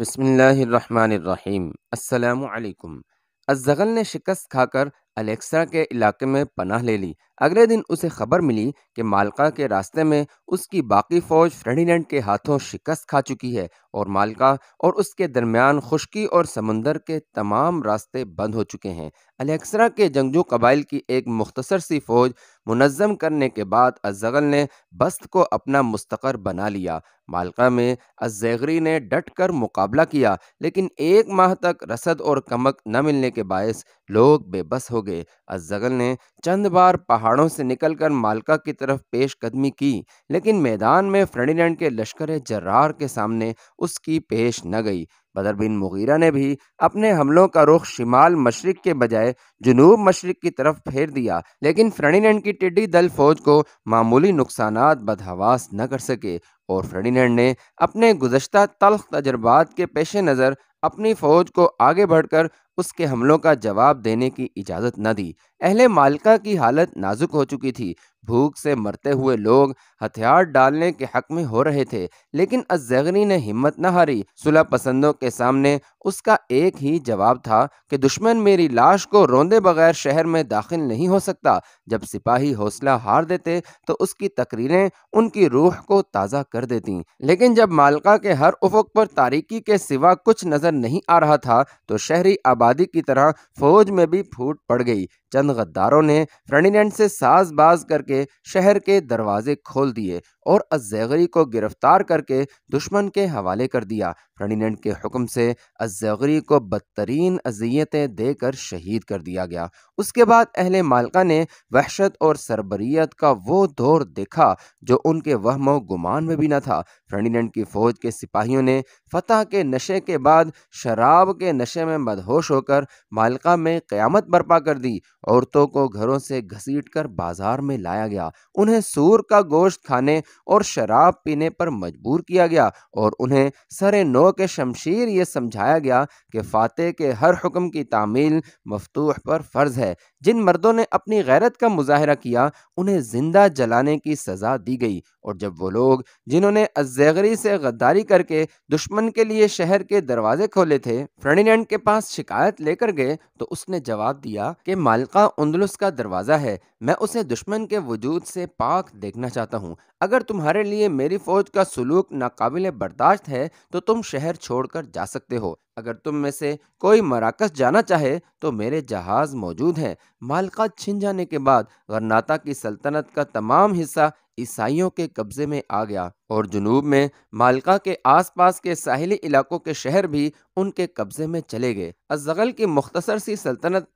बसमीम अल्लाम अजगल ने शिकस्त खाकर अलेक्सा के इलाके में पनाह ले ली अगले दिन उसे खबर मिली कि मालका के रास्ते में उसकी बाकी फौज फ्रेडिनेंट के हाथों शिकस्त खा चुकी है और मालका और उसके दरमियान खुशकी और समंदर के तमाम रास्ते बंद हो चुके हैं अलेक्सरा के जंगजू कबाइल की एक मुख्तसर सी फौज मुनज़म करने के बाद अजगल ने बस्त को अपना मुस्तकर बना लिया मालका में अजैगरी ने डट कर मुकाबला किया लेकिन एक माह तक रसद और कमक न मिलने के बायस लोग बेबस हो गए अजगल ने चंद बार पहाड़ों से निकलकर मालका की तरफ पेश कदमी की लेकिन मैदान में फ्रेडिनेंड के लश्कर जर्रार के सामने उसकी पेश न गई बदर बिन मुगीरा ने भी अपने हमलों का रुख शिमाल मशरक के बजाय जनूब मशरक की तरफ फेर दिया लेकिन फ्रेडिनेंड की टिड्डी दल फौज को मामूली नुकसान बदहवास न कर सके और फ्रेडिनेंड ने अपने गुजशत तलख तजर्बात के पेश नज़र अपनी फौज को आगे बढ़कर उसके हमलों का जवाब देने की इजाज़त न दी अहले मालका की हालत नाजुक हो चुकी थी भूख से मरते हुए लोग हथियार डालने के हक में हो रहे थे लेकिन अजगनी ने हिम्मत न हारी सुलह पसंदों के सामने उसका एक ही जवाब था कि दुश्मन मेरी लाश को रोंदे बगैर शहर में दाखिल नहीं हो सकता जब सिपाही हौसला हार देते तो उसकी तकरीरें उनकी रूह को ताज़ा कर देती लेकिन जब मालका के हर उफक पर तारीकी के सिवा कुछ नज़र नहीं आ रहा था तो शहरी आबाद आबादी की तरह फौज में भी फूट पड़ गई चंद गद्दारों ने फर्डिनेंड से साज बाज करके शहर के दरवाजे खोल दिए और अजैगरी को गिरफ्तार करके दुश्मन के हवाले कर दिया प्रेसिडेंट के हुक्म से अजैगरी को बदतरीन अजियतें देकर शहीद कर दिया गया उसके बाद अहले मालका ने वहशत और सरबरीत का वो दौर देखा जो उनके वहम गुमान में भी न था प्रेसिडेंट की फ़ौज के सिपाहियों ने फतह के नशे के बाद शराब के नशे में मदहोश होकर मालका में क़्यामत बर्पा कर दी औरतों को घरों से घसीट कर बाजार में लाया गया उन्हें सूर का गोश्त खाने और शराब पीने पर मजबूर किया गया और उन्हें सर नो के शमशीर ये समझाया गया कि फ़ातह के हर हुक्म की तामील मफतूह पर फ़र्ज़ है जिन मर्दों ने अपनी गैरत का मुजाहरा किया उन्हें ज़िंदा जलाने की सज़ा दी गई और जब वो लोग जिन्होंने अजैगरी से गद्दारी करके दुश्मन के लिए शहर के दरवाजे खोले थे फर्डिनेंड के पास शिकायत लेकर गए तो उसने जवाब दिया कि मालका उन्दलुस का दरवाज़ा है मैं उसे दुश्मन के वजूद से पाक देखना चाहता हूँ अगर तुम्हारे लिए मेरी फौज का सलूक नाकाबिल बर्दाश्त है तो तुम शहर छोड़कर जा सकते हो अगर तुम में से कोई मराकस जाना चाहे तो मेरे जहाज मौजूद हैं मालका छिन जाने के बाद गरनाता की सल्तनत का तमाम हिस्सा ईसाइयों के कब्जे में आ गया और जुनूब में मालका के आसपास के साहिली इलाकों के शहर भी उनके कब्जे में चले गए अजगल की मुख्तसर सी सल्तनत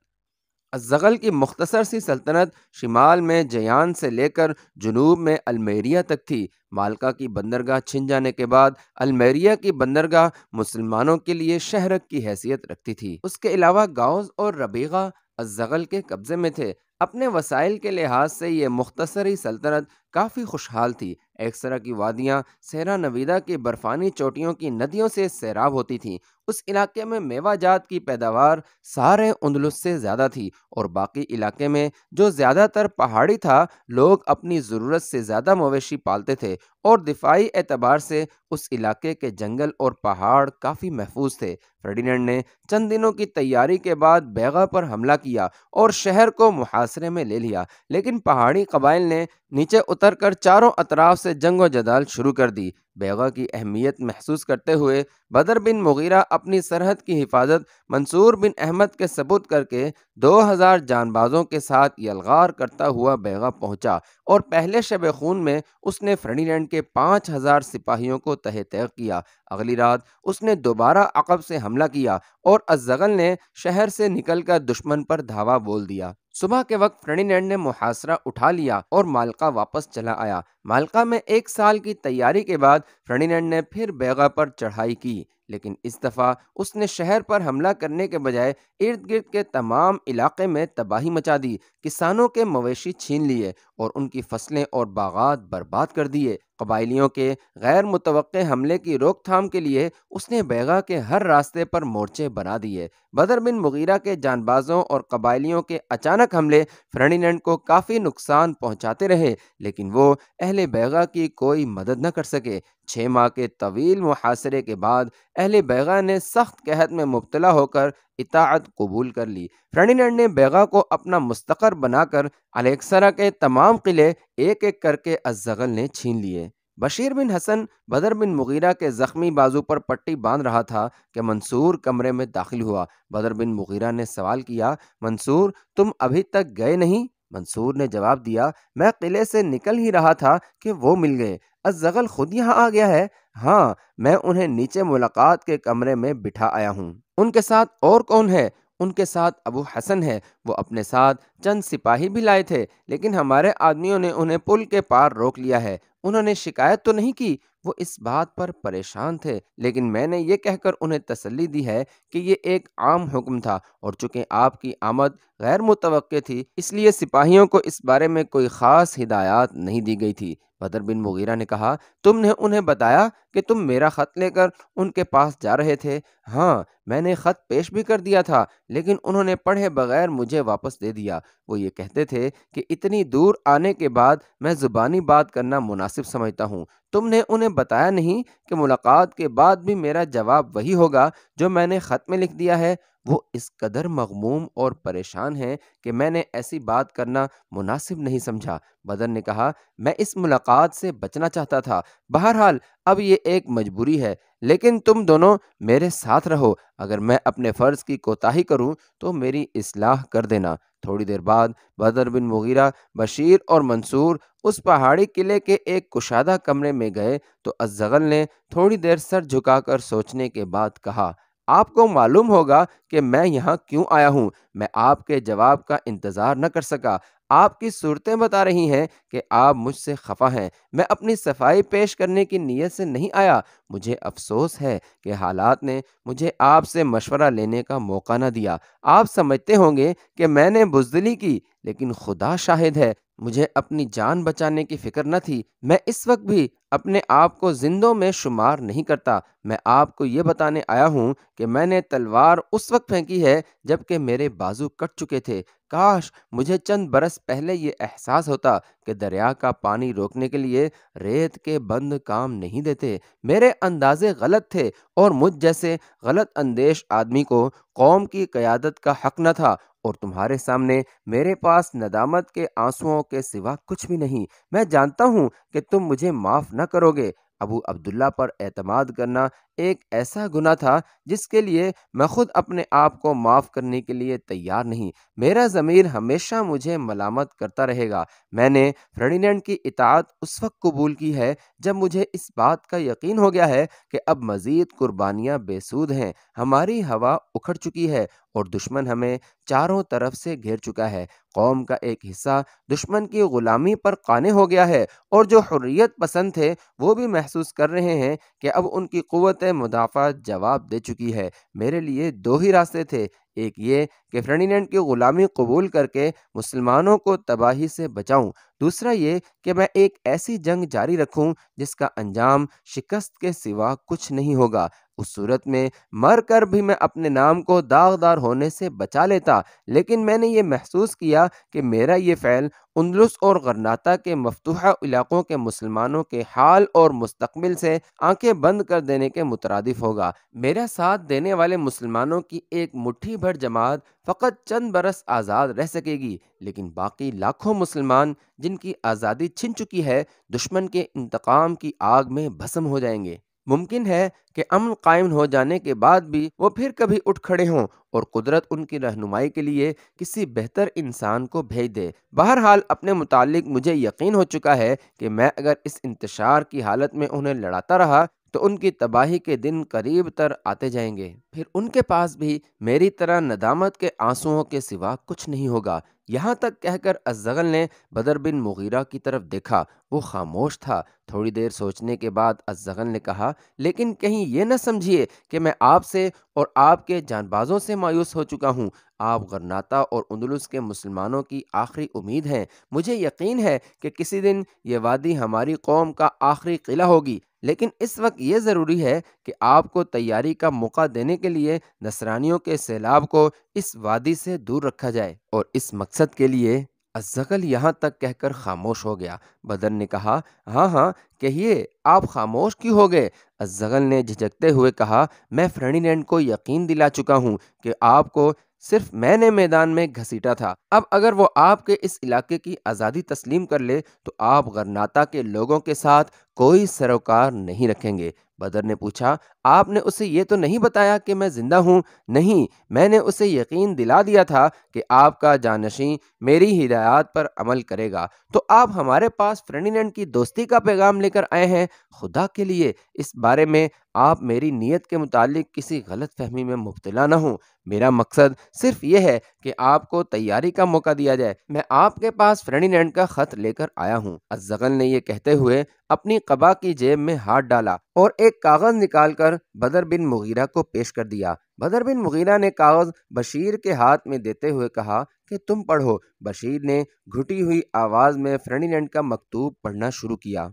अजगल की मुख्तसर सी सल्तनत शिमाल में जयान से लेकर जनूब में अलमेरिया तक थी मालका की बंदरगाह छिन जाने के बाद अलमेरिया की बंदरगाह मुसलमानों के लिए शहर की हैसियत रखती थी उसके अलावा गाउस और रबीगा अजगल के कब्ज़े में थे अपने वसाइल के लिहाज से ये मुख्तसरी सल्तनत काफ़ी खुशहाल थी तरह की वादियाँ सहरा नवीदा के बर्फानी चोटियों की नदियों से सैराब होती थीं उस इलाके में मेवाजात की पैदावार सारे उंदलुस से ज़्यादा थी और बाकी इलाके में जो ज़्यादातर पहाड़ी था लोग अपनी ज़रूरत से ज़्यादा मवेशी पालते थे और दिफाई एतबार से उस इलाके के जंगल और पहाड़ काफ़ी महफूज थे फ्रेडिनेंड ने चंद दिनों की तैयारी के बाद बैगा पर हमला किया और शहर को मुहासरे में ले लिया लेकिन पहाड़ी कबाइल ने नीचे उतरकर चारों अतराफ से जंग जदाल शुरू कर दी बेगा की अहमियत महसूस करते हुए बदर बिन मुगीरा अपनी सरहद की हिफाजत मंसूर बिन अहमद के सबूत करके 2000 जानबाजों के साथ यलगार करता हुआ बेगा पहुंचा और पहले शब खून में उसने फ्रडीलैंड के 5000 सिपाहियों को तह तय किया अगली रात उसने दोबारा अकब से हमला किया और अजगल ने शहर से निकलकर दुश्मन पर धावा बोल दिया सुबह के वक्त फ्रेडीनैंड ने मुहासरा उठा लिया और मालका वापस चला आया मालका में एक साल की तैयारी के बाद फर्डिनेंड ने फिर बेगा पर चढ़ाई की लेकिन इस दफ़ा उसने शहर पर हमला करने के बजाय इर्द गिर्द के तमाम इलाके में तबाही मचा दी किसानों के मवेशी छीन लिए और उनकी फसलें और बागात बर्बाद कर दिए कबाइलियों के गैर मुतव हमले की रोकथाम के लिए उसने बेगा के हर रास्ते पर मोर्चे बना दिए बदर बिन मुगीरा के जानबाजों और कबाइलियों के अचानक हमले फर्डिनेंड को काफ़ी नुकसान पहुँचाते रहे लेकिन वो अहले बैगा की कोई मदद न कर सके छः माह के तवील मुहासरे के बाद अहले बैगा ने सख्त कहत में मुबतला होकर इतात कबूल कर ली फ्रेडिनेंड ने बैगा को अपना मुस्तकर बनाकर अलेक्सरा के तमाम किले एक एक करके अजगल ने छीन लिए बशीर बिन हसन बदर बिन मुगीरा के ज़ख्मी बाजू पर पट्टी बांध रहा था कि मंसूर कमरे में दाखिल हुआ बदर बिन मुगीरा ने सवाल किया मंसूर तुम अभी तक गए नहीं मंसूर ने जवाब दिया मैं किले से निकल ही रहा था कि वो मिल गए अजगल खुद यहाँ आ गया है हाँ मैं उन्हें नीचे मुलाकात के कमरे में बिठा आया हूँ उनके साथ और कौन है उनके साथ अबू हसन है वो अपने साथ चंद सिपाही भी लाए थे लेकिन हमारे आदमियों ने उन्हें पुल के पार रोक लिया है उन्होंने शिकायत तो नहीं की वो इस बात पर परेशान थे लेकिन मैंने ये कहकर उन्हें तसल्ली दी है कि ये एक आम हुक्म था और चूँकि आपकी आमद गैर मुतव थी इसलिए सिपाहियों को इस बारे में कोई ख़ास हिदायत नहीं दी गई थी बदर बिन मुगीरा ने कहा तुमने उन्हें बताया कि तुम मेरा ख़त लेकर उनके पास जा रहे थे हाँ मैंने ख़त पेश भी कर दिया था लेकिन उन्होंने पढ़े बगैर मुझे वापस दे दिया वो ये कहते थे कि इतनी दूर आने के बाद मैं ज़ुबानी बात करना मुनासिब समझता हूँ तुमने उन्हें बताया नहीं कि मुलाकात के बाद भी मेरा जवाब वही होगा जो मैंने ख़त में लिख दिया है वो इस कदर मगमूम और परेशान हैं कि मैंने ऐसी बात करना मुनासिब नहीं समझा बदर ने कहा मैं इस मुलाकात से बचना चाहता था बहरहाल अब ये एक मजबूरी है लेकिन तुम दोनों मेरे साथ रहो अगर मैं अपने फ़र्ज़ की कोताही करूं तो मेरी इसलाह कर देना थोड़ी देर बाद बदर बिन मुगीरा बशीर और मंसूर उस पहाड़ी किले के एक कुशादा कमरे में गए तो अजगल ने थोड़ी देर सर झुकाकर सोचने के बाद कहा आपको मालूम होगा कि मैं यहाँ क्यों आया हूँ मैं आपके जवाब का इंतज़ार न कर सका आपकी सूरतें बता रही हैं कि आप मुझसे खफा हैं मैं अपनी सफाई पेश करने की नीयत से नहीं आया मुझे अफसोस है कि हालात ने मुझे आपसे मशवरा लेने का मौका न दिया आप समझते होंगे कि मैंने बुजदली की लेकिन खुदा शाहिद है मुझे अपनी जान बचाने की फ़िक्र न थी मैं इस वक्त भी अपने आप को जिंदों में शुमार नहीं करता मैं आपको ये बताने आया हूँ कि मैंने तलवार उस वक्त फेंकी है जबकि मेरे बाजू कट चुके थे काश मुझे चंद बरस पहले ये एहसास होता कि दरिया का पानी रोकने के लिए रेत के बंद काम नहीं देते मेरे अंदाजे गलत थे और मुझ जैसे गलत अंदेश आदमी को कौम की क़्यादत का हक न था और तुम्हारे सामने मेरे पास नदामत के आंसुओं के सिवा कुछ भी नहीं मैं जानता हूँ कि तुम मुझे माफ़ न करोगे अबू अब्दुल्ला पर एतमाद करना एक ऐसा गुना था जिसके लिए मैं खुद अपने आप को माफ़ करने के लिए तैयार नहीं मेरा ज़मीर हमेशा मुझे मलामत करता रहेगा मैंने फर्डिनेंड की इतात उस वक्त कबूल की है जब मुझे इस बात का यकीन हो गया है कि अब मज़ीद कुर्बानियां बेसूद हैं हमारी हवा उखड़ चुकी है और दुश्मन हमें चारों तरफ से घेर चुका है कौम का एक हिस्सा दुश्मन की ग़ुलामी पर काने हो गया है और जो हुर्रियत पसंद थे वो भी महसूस कर रहे हैं कि अब उनकी क़वतें मुदाफ़ा जवाब दे चुकी है मेरे लिए दो ही रास्ते थे एक ये कि फ्रेंडीनेंड की ग़ुलामी कबूल करके मुसलमानों को तबाही से बचाऊं दूसरा ये कि मैं एक ऐसी जंग जारी रखूं जिसका अंजाम शिकस्त के सिवा कुछ नहीं होगा उस सूरत में मर कर भी मैं अपने नाम को दागदार होने से बचा लेता लेकिन मैंने ये महसूस किया कि मेरा ये फ़ैल उन्दलुस और गरनाता के मफतूह इलाक़ों के मुसलमानों के हाल और मुस्तकबिल से आंखें बंद कर देने के मुतरद होगा मेरा साथ देने वाले मुसलमानों की एक मुट्ठी भर जमात फ़कत चंद बरस आज़ाद रह सकेगी लेकिन बाकी लाखों मुसलमान जिनकी आज़ादी छिन चुकी है दुश्मन के इंतकाम की आग में भस्म हो जाएंगे मुमकिन है कि अमन कायम हो जाने के बाद भी वो फिर कभी उठ खड़े हों और कुदरत उनकी रहनुमाई के लिए किसी बेहतर इंसान को भेज दे बहरहाल अपने मुतालिक मुझे यकीन हो चुका है कि मैं अगर इस इंतशार की हालत में उन्हें लड़ाता रहा तो उनकी तबाही के दिन करीब तर आते जाएंगे फिर उनके पास भी मेरी तरह नदामत के आंसुओं के सिवा कुछ नहीं होगा यहाँ तक कहकर अजगल ने बदर बिन मुगीरा की तरफ देखा वो खामोश था थोड़ी देर सोचने के बाद अजगल ने कहा लेकिन कहीं ये न समझिए कि मैं आपसे और आपके जानबाजों से मायूस हो चुका हूँ आप गरनाता और उंदलुस के मुसलमानों की आखिरी उम्मीद हैं मुझे यकीन है कि किसी दिन ये वादी हमारी कौम का आखिरी किला होगी लेकिन इस वक्त ये ज़रूरी है कि आपको तैयारी का मौका देने के लिए नसरानियों के सैलाब को इस वादी से दूर रखा जाए और इस मकसद मकसद के लिए अजगल यहाँ तक कहकर खामोश हो गया बदन ने कहा हाँ हाँ कहिए आप खामोश क्यों हो गए अजगल ने झिझकते हुए कहा मैं फ्रेडीनैंड को यकीन दिला चुका हूँ कि आपको सिर्फ मैंने मैदान में घसीटा था अब अगर वो आपके इस इलाके की आज़ादी तस्लीम कर ले तो आप गरनाता के लोगों के साथ कोई सरोकार नहीं रखेंगे बदर ने पूछा आपने उसे ये तो नहीं बताया कि मैं ज़िंदा हूँ नहीं मैंने उसे यकीन दिला दिया था कि आपका जानशीं मेरी हिदायत पर अमल करेगा तो आप हमारे पास फ्रेडीनैंड की दोस्ती का पैगाम लेकर आए हैं खुदा के लिए इस बात बारे में आप मेरी नीयत के मुतालिक किसी गलत फहमी में मुबतला ना हो मेरा मकसद सिर्फ ये है कि आपको तैयारी का मौका दिया जाए मैं आपके पास फ्रेडीनैंड का ख़त लेकर आया हूँ अजगल ने यह कहते हुए अपनी कबा की जेब में हाथ डाला और एक कागज़ निकाल कर बदर बिन मुगीरा को पेश कर दिया बदर बिन मुगीरा ने कागज़ बशीर के हाथ में देते हुए कहा कि तुम पढ़ो बशीर ने घुटी हुई आवाज़ में फ्रेडीनैंड का मकतूब पढ़ना शुरू किया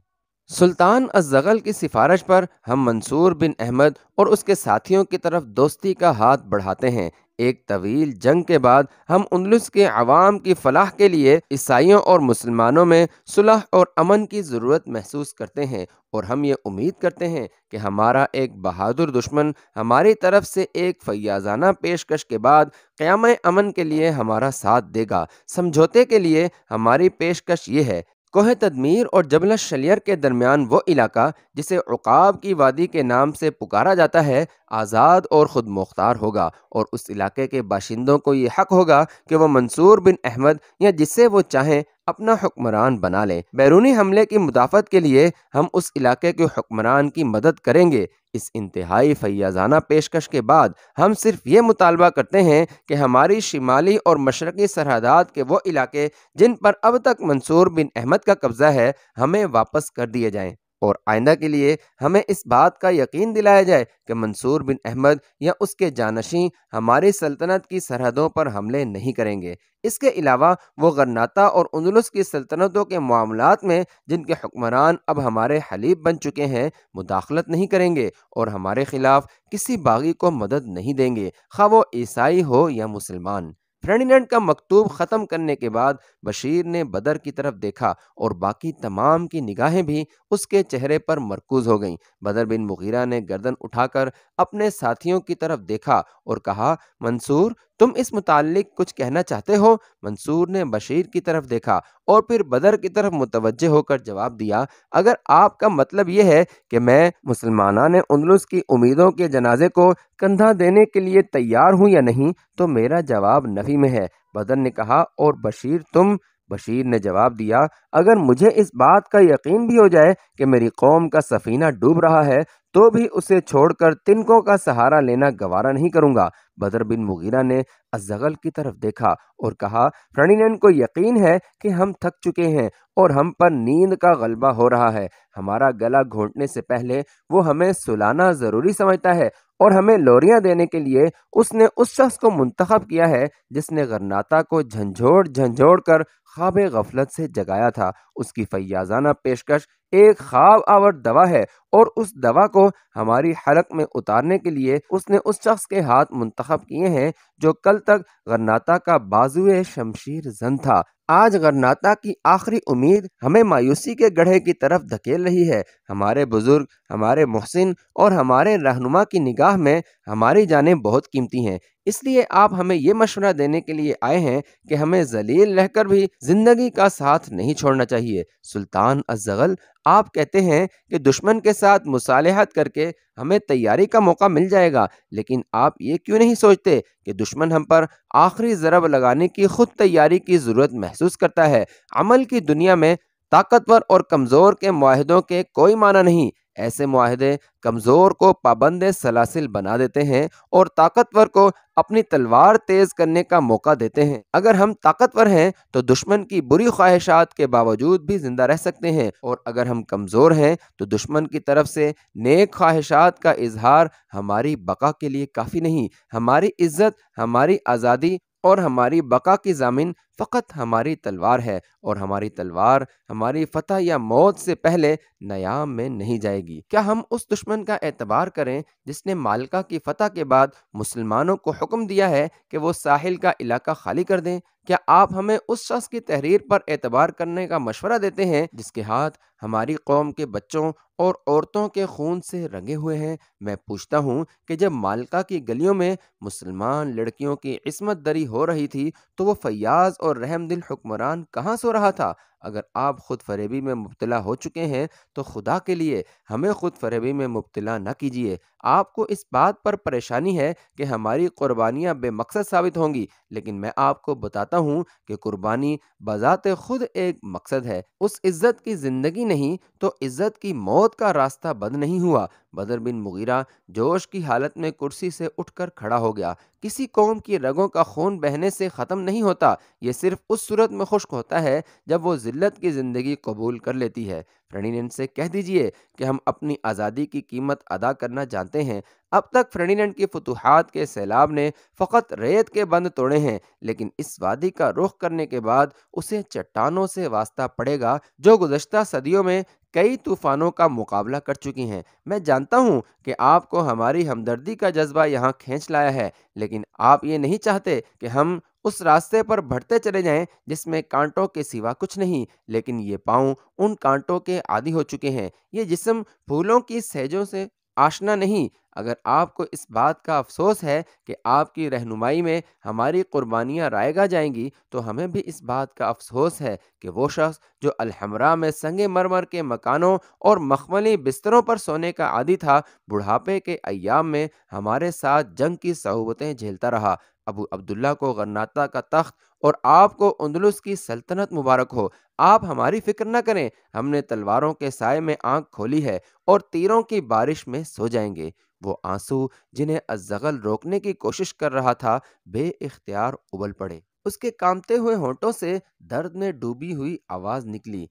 सुल्तान अजगल की सिफारिश पर हम मंसूर बिन अहमद और उसके साथियों की तरफ दोस्ती का हाथ बढ़ाते हैं एक तवील जंग के बाद हम उनलुस के अवाम की फलाह के लिए ईसाइयों और मुसलमानों में सुलह और अमन की ज़रूरत महसूस करते हैं और हम ये उम्मीद करते हैं कि हमारा एक बहादुर दुश्मन हमारी तरफ से एक फैयाजाना पेशकश के बाद क़्याम अमन के लिए हमारा साथ देगा समझौते के लिए हमारी पेशकश ये है कोह तदमीर और जबल शलियर के दरमियान वो इलाका जिसे उकाब की वादी के नाम से पुकारा जाता है आज़ाद और ख़ुद मुख्तार होगा और उस इलाके के बाशिंदों को ये हक होगा कि वह मंसूर बिन अहमद या जिससे वो चाहें अपना हुक्मरान बना लें बैरूनी हमले की मुदाफ़त के लिए हम उस इलाके के हुक्मरान की मदद करेंगे इस इंतहाई फैयाजाना पेशकश के बाद हम सिर्फ ये मुतालबा करते हैं कि हमारी शिमाली और मशरक़ी सरहदात के वो इलाके जिन पर अब तक मंसूर बिन अहमद का कब्ज़ा है हमें वापस कर दिए जाएँ और आइंदा के लिए हमें इस बात का यकीन दिलाया जाए कि मंसूर बिन अहमद या उसके जानशी हमारी सल्तनत की सरहदों पर हमले नहीं करेंगे इसके अलावा वो गन्नाता और उन्दुलस की सल्तनतों के मामलों में जिनके हुक्मरान अब हमारे हलीफ बन चुके हैं मुदाखलत नहीं करेंगे और हमारे खिलाफ किसी बागी को मदद नहीं देंगे खा वो ईसाई हो या मुसलमान प्रेसिडेंट का मकतूब ख़त्म करने के बाद बशीर ने बदर की तरफ देखा और बाकी तमाम की निगाहें भी उसके चेहरे पर मरकूज हो गईं बदर बिन मुगीरा ने गर्दन उठाकर अपने साथियों की तरफ देखा और कहा मंसूर तुम इस मुतालिक कुछ कहना चाहते हो मंसूर ने बशीर की तरफ देखा और फिर बदर की तरफ मुतवजह होकर जवाब दिया अगर आपका मतलब यह है कि मैं मुसलमाना ने उनलुस की उम्मीदों के जनाजे को कंधा देने के लिए तैयार हूँ या नहीं तो मेरा जवाब नफी में है बदर ने कहा और बशीर तुम बशीर ने जवाब दिया अगर मुझे इस बात का यकीन भी हो जाए कि मेरी कौम का सफ़ीना डूब रहा है तो भी उसे छोड़कर तिनकों का सहारा लेना गवारा नहीं करूंगा बदर बिन मुगीरा ने अजगल की तरफ देखा और कहा फ्रनिनन को यकीन है कि हम थक चुके हैं और हम पर नींद का गलबा हो रहा है हमारा गला घोटने से पहले वो हमें सुलाना ज़रूरी समझता है और हमें लोरियां देने के लिए उसने उस शख्स को मुंतखब किया है जिसने गरनाता को झंझोड़ झंझोड़ कर खाब गफलत से जगाया था उसकी फैयाजाना पेशकश एक खाब आवर दवा है और उस दवा को हमारी हलक में उतारने के लिए उसने उस शख्स के हाथ मुंतखब किए हैं जो कल तक गरनाता का बाजुए शमशीर जन था आज गरनाता की आखिरी उम्मीद हमें मायूसी के गढ़े की तरफ धकेल रही है हमारे बुजुर्ग हमारे मोहसिन और हमारे रहनुमा की निगाह में हमारी जानें बहुत कीमती हैं इसलिए आप हमें ये मशवरा देने के लिए आए हैं कि हमें जलील रहकर भी जिंदगी का साथ नहीं छोड़ना चाहिए सुल्तान अजगल आप कहते हैं कि दुश्मन के साथ मुसालहत करके हमें तैयारी का मौका मिल जाएगा लेकिन आप ये क्यों नहीं सोचते कि दुश्मन हम पर आखिरी ज़रब लगाने की खुद तैयारी की ज़रूरत महसूस करता है अमल की दुनिया में ताकतवर और कमज़ोर के माहदों के कोई माना नहीं ऐसे माहदे कमज़ोर को पाबंद सलासिल बना देते हैं और ताकतवर को अपनी तलवार तेज़ करने का मौका देते हैं अगर हम ताकतवर हैं तो दुश्मन की बुरी ख्वाहिशात के बावजूद भी ज़िंदा रह सकते हैं और अगर हम कमज़ोर हैं तो दुश्मन की तरफ से नेक ख्वाहिशात का इजहार हमारी बका के लिए काफ़ी नहीं हमारी इज्जत हमारी आज़ादी और हमारी बका की जामिन फ़कत हमारी तलवार है और हमारी तलवार हमारी फतह या मौत से पहले नयाम में नहीं जाएगी क्या हम उस दुश्मन का एतबार करें जिसने मालका की फतह के बाद मुसलमानों को हुक्म दिया है कि वो साहिल का इलाका खाली कर दें क्या आप हमें उस शख्स की तहरीर पर एतबार करने का मशवरा देते हैं जिसके हाथ हमारी कौम के बच्चों और औरतों के खून से रंगे हुए हैं मैं पूछता हूँ कि जब मालका की गलियों में मुसलमान लड़कियों की इसमत दरी हो रही थी तो वो फयाज और रहमदिल हुक्मरान कहाँ सो रहा था अगर आप ख़ुद फरेबी में मुबतला हो चुके हैं तो खुदा के लिए हमें ख़ुद फरेबी में मुबतला ना कीजिए आपको इस बात पर परेशानी है कि हमारी कुर्बानियाँ बेमकसद साबित होंगी लेकिन मैं आपको बताता हूँ कि कुर्बानी बज़ात खुद एक मकसद है उस इज़्ज़त की ज़िंदगी नहीं तो इज़्ज़त की मौत का रास्ता बंद नहीं हुआ बदर बिन मुगीरा जोश की हालत में कुर्सी से उठकर खड़ा हो गया किसी कौम की रगों का खून बहने से ख़त्म नहीं होता ये सिर्फ उस सूरत में खुश्क होता है जब वो ज़िल्लत की ज़िंदगी कबूल कर लेती है फ्रेंडिन से कह दीजिए कि हम अपनी आज़ादी की कीमत अदा करना जानते हैं अब तक फ्रेंडिनेंड की फतूहत के सैलाब ने फ़कत रेत के बंद तोड़े हैं लेकिन इस वादी का रुख करने के बाद उसे चट्टानों से वास्ता पड़ेगा जो गुजशत सदियों में कई तूफ़ानों का मुकाबला कर चुकी हैं मैं जानता हूं कि आपको हमारी हमदर्दी का जज्बा यहां खींच लाया है लेकिन आप ये नहीं चाहते कि हम उस रास्ते पर भटते चले जाएं जिसमें कांटों के सिवा कुछ नहीं लेकिन ये पाँव उन कांटों के आदि हो चुके हैं ये जिसम फूलों की सहजों से आशना नहीं अगर आपको इस बात का अफसोस है कि आपकी रहनुमाई में हमारी कुर्बानियाँ रायगा जाएंगी तो हमें भी इस बात का अफसोस है कि वो शख्स जो अलहमरा में संग मरमर के मकानों और मखमली बिस्तरों पर सोने का आदि था बुढ़ापे के अयाम में हमारे साथ जंग की सहूबतें झेलता रहा अबू अब्दुल्ला को गन्नाता का तख्त और आपको उन्दलुस की सल्तनत मुबारक हो आप हमारी फिक्र न करें हमने तलवारों के साय में आंख खोली है और तीरों की बारिश में सो जाएंगे वो आंसू जिन्हें अजगल रोकने की कोशिश कर रहा था इख्तियार उबल पड़े उसके कामते हुए होंठों से दर्द में डूबी हुई आवाज़ निकली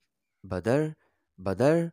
बदर बदर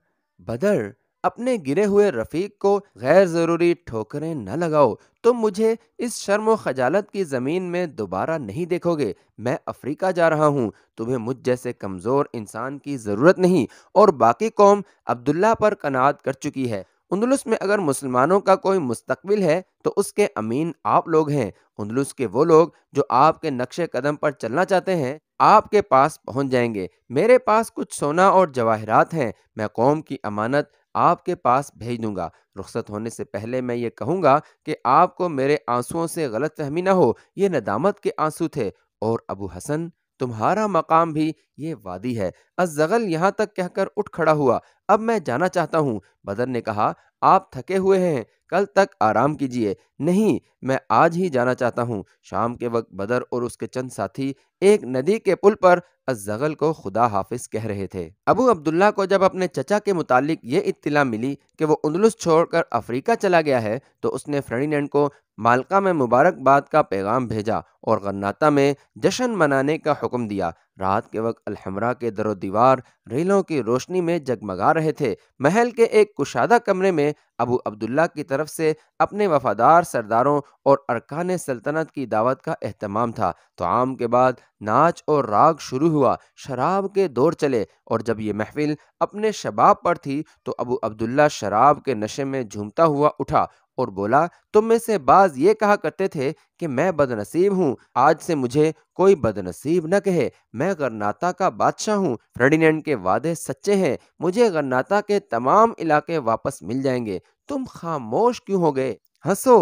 बदर अपने गिरे हुए रफीक को गैर ज़रूरी ठोकरें न लगाओ तुम मुझे इस शर्म खजालत की ज़मीन में दोबारा नहीं देखोगे मैं अफ्रीका जा रहा हूँ तुम्हें मुझ जैसे कमज़ोर इंसान की ज़रूरत नहीं और बाकी कौम अब्दुल्ला पर कनात कर चुकी है उन्दलुस में अगर मुसलमानों का कोई मुस्तबिल है तो उसके अमीन आप लोग हैं उन्दलुस के वो लोग जो आपके नक्शे कदम पर चलना चाहते हैं आपके पास पहुंच जाएंगे मेरे पास कुछ सोना और जवाहरात हैं मैं कौम की अमानत आपके पास भेज दूंगा रुख्सत होने से पहले मैं ये कहूँगा कि आपको मेरे आंसुओं से गलत फहमी ना हो ये नदामत के आंसू थे और अबू हसन तुम्हारा मकाम भी ये वादी है अजगल यहाँ तक कहकर उठ खड़ा हुआ अब मैं जाना चाहता हूँ बदर ने कहा आप थके हुए हैं कल तक आराम कीजिए नहीं मैं आज ही जाना चाहता हूँ शाम के वक्त बदर और उसके चंद साथी एक नदी के पुल पर अजगल को खुदा हाफिज कह रहे थे अबू अब्दुल्ला को जब अपने चचा के मुतालिक ये इत्तला मिली कि वो उन्दलुस छोड़कर अफ्रीका चला गया है तो उसने फ्रेडिनेंड को मालका में मुबारकबाद का पैगाम भेजा और गन्नाता में जश्न मनाने का हुक्म दिया रात के वक्त अलहमरा के दरो दीवार रेलों की रोशनी में जगमगा रहे थे महल के एक कुशादा कमरे में अबू अब्दुल्ला की तरफ से अपने वफादार सरदारों और अरकान सल्तनत की दावत का अहतमाम था तो आम के बाद नाच और राग शुरू हुआ शराब के दौर चले और जब ये महफिल अपने शबाब पर थी तो अबू अब्दुल्ला शराब के नशे में झूमता हुआ उठा और बोला तुम में से बाज ये कहा करते थे कि मैं बदनसीब हूँ आज से मुझे कोई बदनसीब न कहे मैं गरनाता का बादशाह हूँ फ्रेडिनेंड के वादे सच्चे हैं मुझे गरनाता के तमाम इलाके वापस मिल जाएंगे तुम खामोश क्यों हो गए हंसो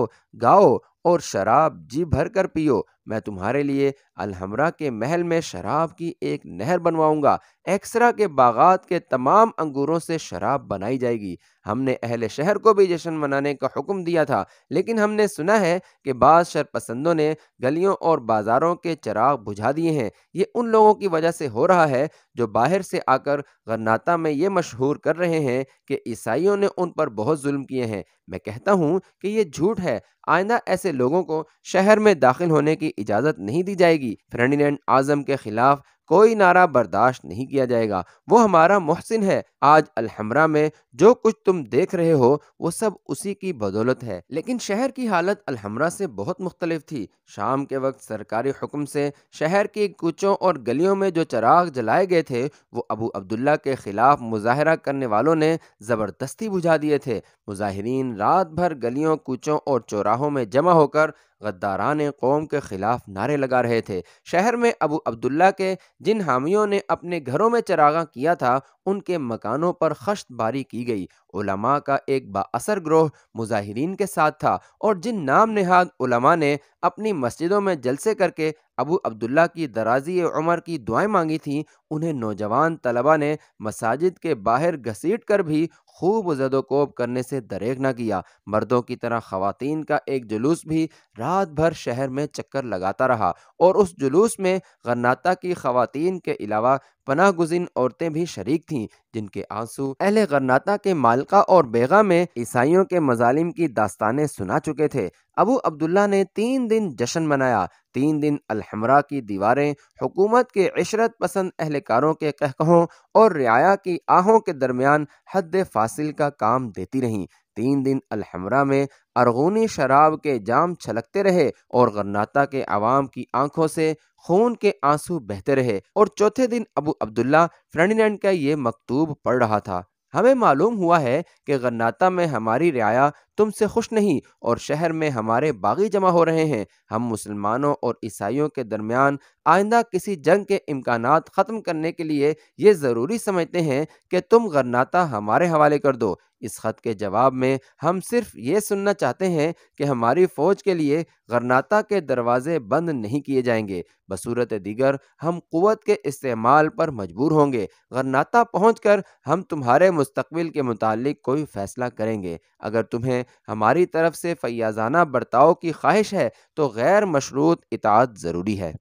गाओ और शराब जी भर कर पियो मैं तुम्हारे लिए अलहमरा के महल में शराब की एक नहर बनवाऊंगा एक्सरा के बागात के तमाम अंगूरों से शराब बनाई जाएगी हमने अहले शहर को भी जश्न मनाने का हुक्म दिया था लेकिन हमने सुना है कि बाद शरपसंदों ने गलियों और बाज़ारों के चराग बुझा दिए हैं ये उन लोगों की वजह से हो रहा है जो बाहर से आकर गन्नाता में ये मशहूर कर रहे हैं कि ईसाइयों ने उन पर बहुत जुल्म किए हैं मैं कहता हूँ कि ये झूठ है आइंदा ऐसे लोगों को शहर में दाखिल होने की इजाज़त नहीं दी जाएगी फर्डीनैंड आजम के खिलाफ कोई नारा बर्दाश्त नहीं किया जाएगा वो हमारा मोहसिन है आज अलहमरा में जो कुछ तुम देख रहे हो वो सब उसी की बदौलत है लेकिन शहर की हालत अलहमरा से बहुत मुख्तलिफ थी शाम के वक्त सरकारी हुक्म से शहर की कुचों और गलियों में जो चराग जलाए गए थे वो अबू अब्दुल्ला के खिलाफ मुजाहरा करने वालों ने ज़बरदस्ती बुझा दिए थे मुजाहरीन रात भर गलियों कुचों और चौराहों में जमा होकर गद्दारान कौम के खिलाफ नारे लगा रहे थे शहर में अबू अब्दुल्ला के जिन हामियों ने अपने घरों में चरागा किया था उनके मकानों पर खश्त बारी की गई उलमा का एक बासर ग्रोह मुजाहरीन के साथ था और जिन नाम नहाद उलमा ने अपनी मस्जिदों में जलसे करके अबू अब्दुल्ला की दराजी उमर की दुआएं मांगी थीं उन्हें नौजवान तलबा ने मसाजिद के बाहर घसीट कर भी खूब जदोकोब करने से दरेग न किया मर्दों की तरह खातन का एक जुलूस भी रात भर शहर में चक्कर लगाता रहा और उस जुलूस में गन्नाता की खातिन के अलावा पनाह गुजिन औरतें भी शरीक थीं जिनके आंसू अहले गन्नाता के मालका और बेगा में ईसाइयों के मजालिम की दास्तानें सुना चुके थे अबू अब्दुल्ला ने तीन दिन जश्न मनाया तीन दिन अलहमरा की दीवारें हुकूमत के इशरत पसंद अहलकारों के कहकहों और रियाया की आहों के दरमियान हद फासिल का काम देती रहीं तीन दिन अलहमरा में अरगूनी शराब के जाम छलकते रहे और गन्नाता के आवाम की आंखों से खून के आंसू बहते रहे और चौथे दिन अबू अब्दुल्ला फ्रेंडिनेंड का ये मकतूब पढ़ रहा था हमें मालूम हुआ है कि गन्नाता में हमारी रियाया तुमसे खुश नहीं और शहर में हमारे बागी जमा हो रहे हैं हम मुसलमानों और ईसाइयों के दरमियान आइंदा किसी जंग के इम्कान ख़त्म करने के लिए ये ज़रूरी समझते हैं कि तुम गन्नाता हमारे हवाले कर दो इस ख़त के जवाब में हम सिर्फ ये सुनना चाहते हैं कि हमारी फ़ौज के लिए गरनाता के दरवाज़े बंद नहीं किए जाएंगे बसूरत दिगर हम कुत के इस्तेमाल पर मजबूर होंगे गरनाता पहुँच कर हम तुम्हारे मुस्तबिल के मुतालिक कोई फ़ैसला करेंगे अगर तुम्हें हमारी तरफ से फैयाजाना बर्ताव की ख्वाहिश है तो गैर मशरूत इतात ज़रूरी है